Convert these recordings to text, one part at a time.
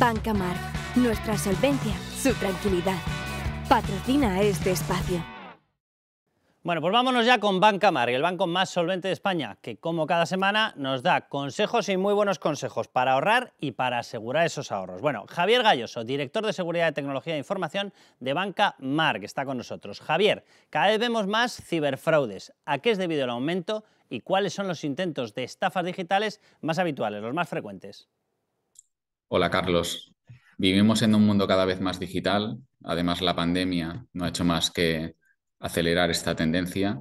Banca Mar. nuestra solvencia, su tranquilidad. Patrocina este espacio. Bueno, pues vámonos ya con Banca Mar, el banco más solvente de España, que como cada semana nos da consejos y muy buenos consejos para ahorrar y para asegurar esos ahorros. Bueno, Javier Galloso, director de Seguridad de Tecnología e Información de Banca Mar, que está con nosotros. Javier, cada vez vemos más ciberfraudes. ¿A qué es debido el aumento y cuáles son los intentos de estafas digitales más habituales, los más frecuentes? Hola Carlos, vivimos en un mundo cada vez más digital, además la pandemia no ha hecho más que acelerar esta tendencia.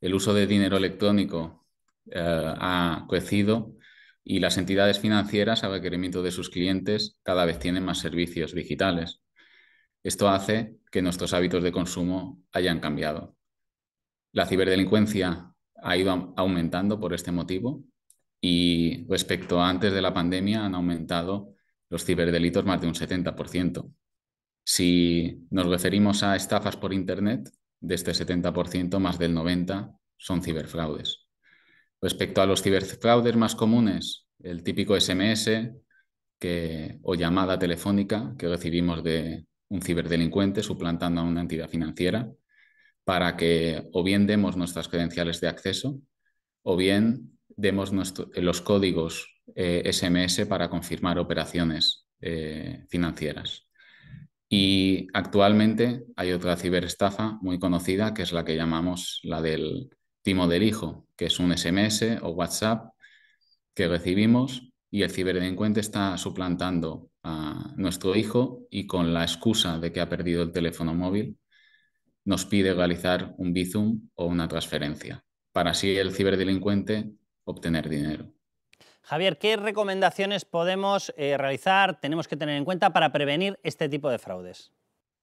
El uso de dinero electrónico eh, ha crecido y las entidades financieras, a requerimiento de sus clientes, cada vez tienen más servicios digitales. Esto hace que nuestros hábitos de consumo hayan cambiado. La ciberdelincuencia ha ido aumentando por este motivo y respecto a antes de la pandemia han aumentado los ciberdelitos más de un 70%. Si nos referimos a estafas por Internet, de este 70%, más del 90% son ciberfraudes. Respecto a los ciberfraudes más comunes, el típico SMS que, o llamada telefónica que recibimos de un ciberdelincuente suplantando a una entidad financiera para que o bien demos nuestras credenciales de acceso o bien demos los códigos SMS eh, para confirmar operaciones eh, financieras. Y actualmente hay otra ciberestafa muy conocida que es la que llamamos la del timo del hijo, que es un SMS o WhatsApp que recibimos y el ciberdelincuente está suplantando a nuestro hijo y con la excusa de que ha perdido el teléfono móvil nos pide realizar un Bizum o una transferencia para así el ciberdelincuente obtener dinero. Javier, ¿qué recomendaciones podemos eh, realizar, tenemos que tener en cuenta para prevenir este tipo de fraudes?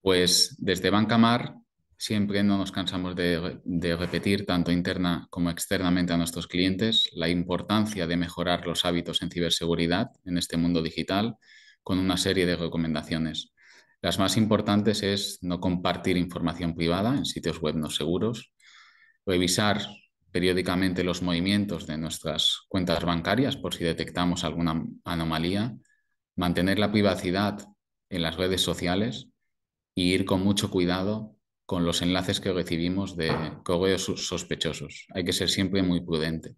Pues desde Banca Mar siempre no nos cansamos de, de, repetir, tanto interna como externamente a nuestros clientes, la importancia de mejorar los hábitos en ciberseguridad en este mundo digital con una serie de recomendaciones. Las más importantes es no compartir información privada en sitios web no seguros, revisar periódicamente los movimientos de nuestras cuentas bancarias por si detectamos alguna anomalía, mantener la privacidad en las redes sociales e ir con mucho cuidado con los enlaces que recibimos de correos sospechosos. Hay que ser siempre muy prudente.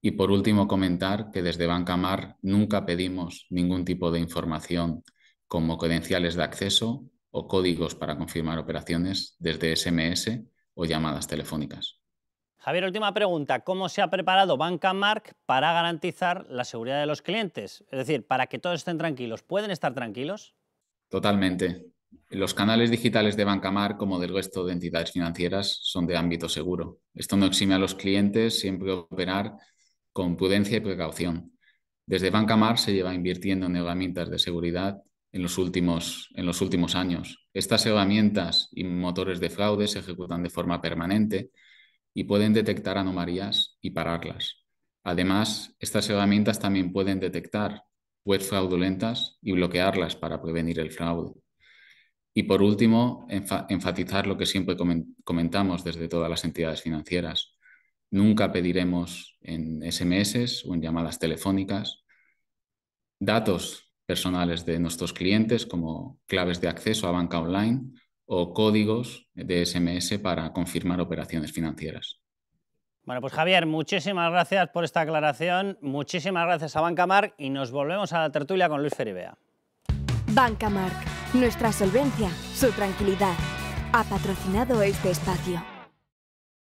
Y por último, comentar que desde Mar nunca pedimos ningún tipo de información como credenciales de acceso o códigos para confirmar operaciones desde SMS o llamadas telefónicas. Javier, última pregunta. ¿Cómo se ha preparado Bancamark para garantizar la seguridad de los clientes? Es decir, para que todos estén tranquilos. ¿Pueden estar tranquilos? Totalmente. Los canales digitales de Bancamark, como del resto de entidades financieras, son de ámbito seguro. Esto no exime a los clientes siempre operar con prudencia y precaución. Desde Bancamar se lleva invirtiendo en herramientas de seguridad en los últimos, en los últimos años. Estas herramientas y motores de fraude se ejecutan de forma permanente y pueden detectar anomalías y pararlas. Además, estas herramientas también pueden detectar webs fraudulentas y bloquearlas para prevenir el fraude. Y por último, enfatizar lo que siempre comentamos desde todas las entidades financieras. Nunca pediremos en SMS o en llamadas telefónicas datos personales de nuestros clientes como claves de acceso a banca online o códigos de SMS para confirmar operaciones financieras. Bueno, pues Javier, muchísimas gracias por esta aclaración, muchísimas gracias a Bancamark y nos volvemos a la tertulia con Luis Feribea. Bancamark, nuestra solvencia, su tranquilidad. Ha patrocinado este espacio.